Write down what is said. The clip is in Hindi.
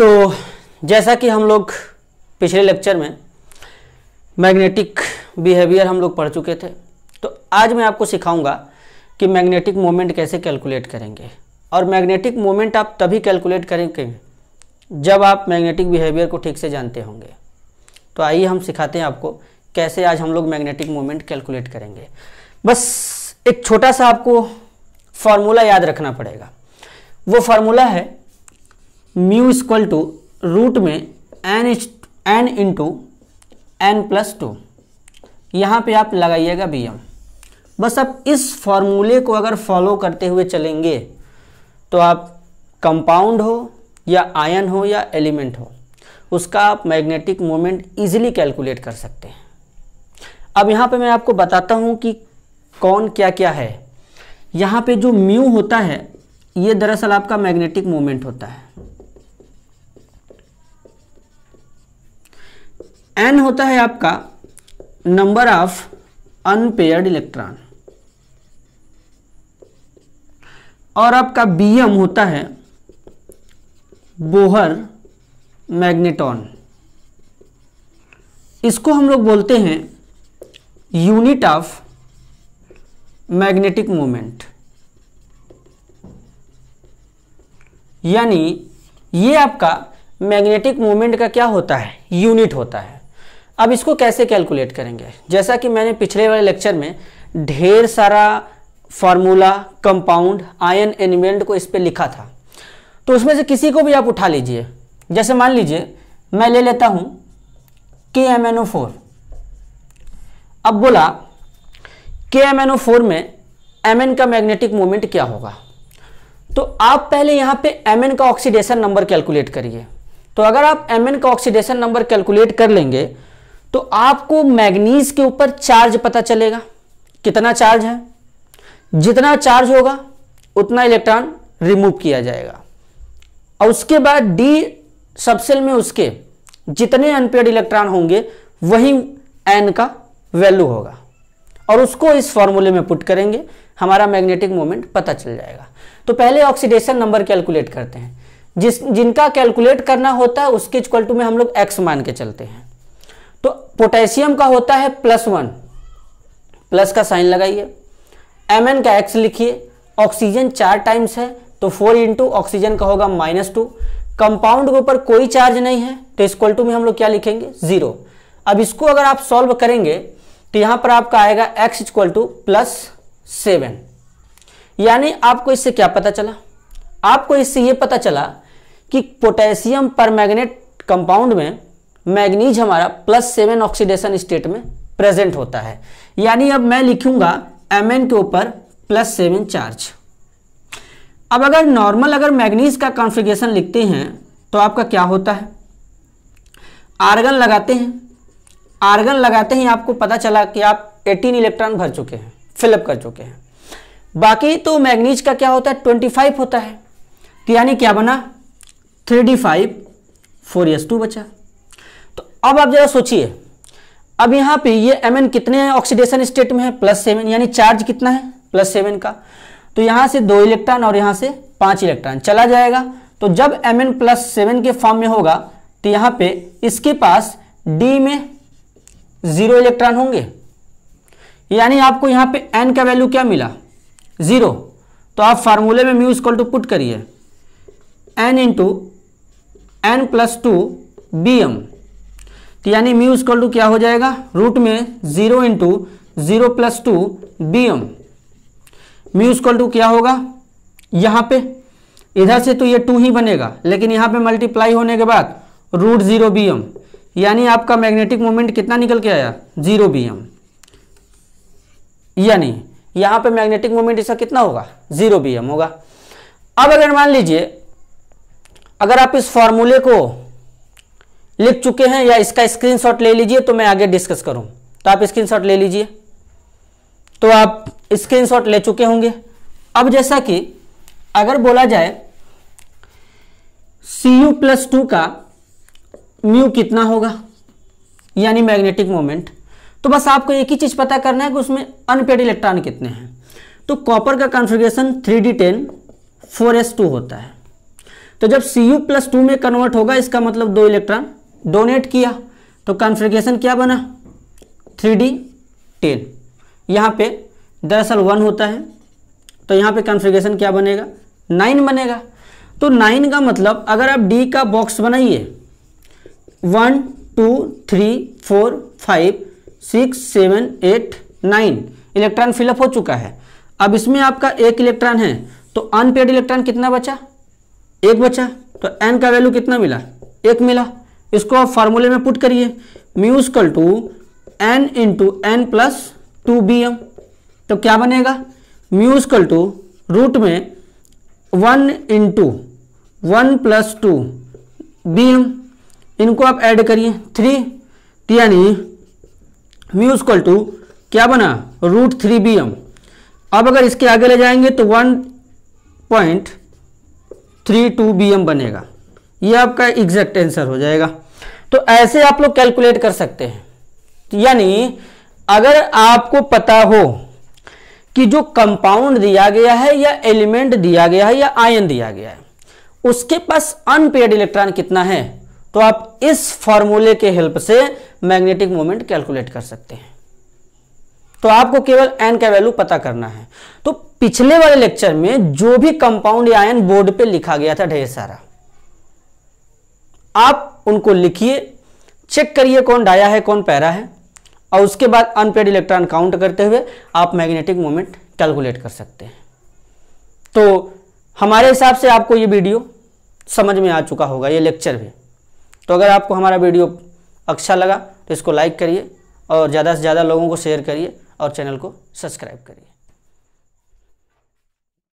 तो जैसा कि हम लोग पिछले लेक्चर में मैग्नेटिक बिहेवियर हम लोग पढ़ चुके थे तो आज मैं आपको सिखाऊंगा कि मैग्नेटिक मोमेंट कैसे कैलकुलेट करेंगे और मैग्नेटिक मोमेंट आप तभी कैलकुलेट करेंगे जब आप मैग्नेटिक बिहेवियर को ठीक से जानते होंगे तो आइए हम सिखाते हैं आपको कैसे आज हम लोग मैग्नेटिक मोमेंट कैलकुलेट करेंगे बस एक छोटा सा आपको फार्मूला याद रखना पड़ेगा वो फार्मूला है म्यू इक्वल टू रूट में N N into N plus two यहाँ पर आप लगाइएगा बी एम बस आप इस फॉर्मूले को अगर फॉलो करते हुए चलेंगे तो आप कंपाउंड हो या आयन हो या एलिमेंट हो उसका आप मैग्नेटिक मोमेंट ईजिली कैलकुलेट कर सकते हैं अब यहाँ पे मैं आपको बताता हूँ कि कौन क्या क्या है यहाँ पे जो म्यू होता है ये दरअसल आपका मैग्नेटिक मोमेंट होता है एन होता है आपका नंबर ऑफ अनपेयर्ड इलेक्ट्रॉन और आपका बीएम होता है बोहर मैग्नेटॉन इसको हम लोग बोलते हैं यूनिट ऑफ मैग्नेटिक मोमेंट यानी ये आपका मैग्नेटिक मोमेंट का क्या होता है यूनिट होता है अब इसको कैसे कैलकुलेट करेंगे जैसा कि मैंने पिछले वाले लेक्चर में ढेर सारा फार्मूला कंपाउंड आयन एनिमेंट को इस पर लिखा था तो उसमें से किसी को भी आप उठा लीजिए जैसे मान लीजिए मैं ले लेता हूं के एम एन ओ फोर अब बोला के एम एन ओ फोर में एम एन का मैग्नेटिक मोमेंट क्या होगा तो आप पहले यहां पे एम एन का ऑक्सीडेशन नंबर कैलकुलेट करिए तो अगर आप एम एन का ऑक्सीडेशन नंबर कैलकुलेट कर लेंगे तो आपको मैग्नीज के ऊपर चार्ज पता चलेगा कितना चार्ज है जितना चार्ज होगा उतना इलेक्ट्रॉन रिमूव किया जाएगा और उसके बाद डी सबसेल में उसके जितने अनपेड इलेक्ट्रॉन होंगे वही एन का वैल्यू होगा और उसको इस फॉर्मूले में पुट करेंगे हमारा मैग्नेटिक मोमेंट पता चल जाएगा तो पहले ऑक्सीडेशन नंबर कैलकुलेट करते हैं जिस जिनका कैलकुलेट करना होता है उसके इक्वल टू में हम लोग एक्स मान के चलते हैं पोटेशियम का होता है प्लस वन प्लस का साइन लगाइए एम का एक्स लिखिए ऑक्सीजन चार टाइम्स है तो फोर इंटू ऑक्सीजन का होगा माइनस टू कंपाउंड के ऊपर कोई चार्ज नहीं है तो इसक्वल टू में हम लोग क्या लिखेंगे जीरो अब इसको अगर आप सॉल्व करेंगे तो यहाँ पर आपका आएगा X equal to plus seven यानी आपको इससे क्या पता चला आपको इससे ये पता चला कि पोटेशियम पर मैग्नेट कंपाउंड में मैग्नीज हमारा प्लस सेवन ऑक्सीडेशन स्टेट में प्रेजेंट होता है यानी अब मैं लिखूंगा एम के ऊपर प्लस सेवन चार्ज अब अगर नॉर्मल अगर मैग्नीज का कॉन्फ़िगरेशन लिखते हैं तो आपका क्या होता है आर्गन लगाते हैं आर्गन लगाते ही आपको पता चला कि आप 18 इलेक्ट्रॉन भर चुके हैं फिलअप कर चुके हैं बाकी तो मैग्नीज का क्या होता है 25 होता है तो यानी क्या बना three D five four two बचा अब आप जरा सोचिए अब यहां पे ये एम कितने ऑक्सीडेशन स्टेट में है प्लस सेवन यानी चार्ज कितना है प्लस सेवन का तो यहां से दो इलेक्ट्रॉन और यहां से पांच इलेक्ट्रॉन चला जाएगा तो जब एम एन प्लस सेवन के फॉर्म में होगा तो यहां पे इसके पास डी में जीरो इलेक्ट्रॉन होंगे यानी आपको यहां पे एन का वैल्यू क्या मिला जीरो तो आप फार्मूले में म्यू इक्वल टू पुट करिए N into N plus two B M तो यानी म्यू इजकल टू क्या हो जाएगा रूट में zero into zero plus two B M mu equal to क्या होगा यहां पे इधर से तो ये टू ही बनेगा लेकिन यहां पे मल्टीप्लाई होने के बाद रूट जीरो बी एम यानी आपका मैग्नेटिक मोमेंट कितना निकल के आया जीरो बी एम यानी यहां पे मैग्नेटिक मोमेंट इसका कितना होगा जीरो बी एम होगा अब अगर मान लीजिए अगर आप इस फॉर्मूले को लिख चुके हैं या इसका स्क्रीनशॉट ले लीजिए तो मैं आगे डिस्कस करूं तो आप स्क्रीनशॉट ले लीजिए तो आप स्क्रीनशॉट ले चुके होंगे अब जैसा कि अगर बोला जाए सी यू प्लस टू का म्यू कितना होगा यानी मैग्नेटिक मोमेंट तो बस आपको एक ही चीज़ पता करना है कि उसमें अनपेड इलेक्ट्रॉन कितने हैं तो कॉपर का configuration three D ten four S two होता है तो जब सी यू प्लस टू में कन्वर्ट होगा इसका मतलब दो इलेक्ट्रॉन डोनेट किया तो कॉन्फ़िगरेशन क्या बना थ्री डी टेन यहाँ पे दरअसल वन होता है तो यहाँ पे कॉन्फ़िगरेशन क्या बनेगा नाइन बनेगा तो नाइन का मतलब अगर आप डी का बॉक्स बनाइए one two three four five six seven eight nine electron fill up हो चुका है अब इसमें आपका एक इलेक्ट्रॉन है तो अनपेड इलेक्ट्रॉन कितना बचा एक बचा तो एन का वैल्यू कितना मिला एक मिला इसको आप फार्मूले में पुट करिए mu equal to N into N plus two B M तो क्या बनेगा म्यूजिकल टू रूट में one into one plus two B M इनको आप ऐड करिए थ्री तो यानी म्यूजिकल टू क्या बना रूट थ्री बी एम अब अगर इसके आगे ले जाएंगे तो one point three two B M बनेगा ये आपका एग्जैक्ट आंसर हो जाएगा तो ऐसे आप लोग कैलकुलेट कर सकते हैं यानी अगर आपको पता हो कि जो कंपाउंड दिया गया है या एलिमेंट दिया गया है या आयन दिया गया है उसके पास अनपेड इलेक्ट्रॉन कितना है तो आप इस फॉर्मूले के हेल्प से मैग्नेटिक मोमेंट कैलकुलेट कर सकते हैं तो आपको केवल एन का वैल्यू पता करना है तो पिछले वाले लेक्चर में जो भी कंपाउंड या आयन बोर्ड पे लिखा गया था ढेर सारा आप उनको लिखिए चेक करिए कौन डाया है कौन पैरा है और उसके बाद अनपेड इलेक्ट्रॉन काउंट करते हुए आप मैग्नेटिक मोमेंट कैलकुलेट कर सकते हैं तो हमारे हिसाब से आपको ये वीडियो समझ में आ चुका होगा ये लेक्चर भी तो अगर आपको हमारा वीडियो अच्छा लगा तो इसको लाइक करिए और ज़्यादा से ज़्यादा लोगों को शेयर करिए और चैनल को सब्सक्राइब करिए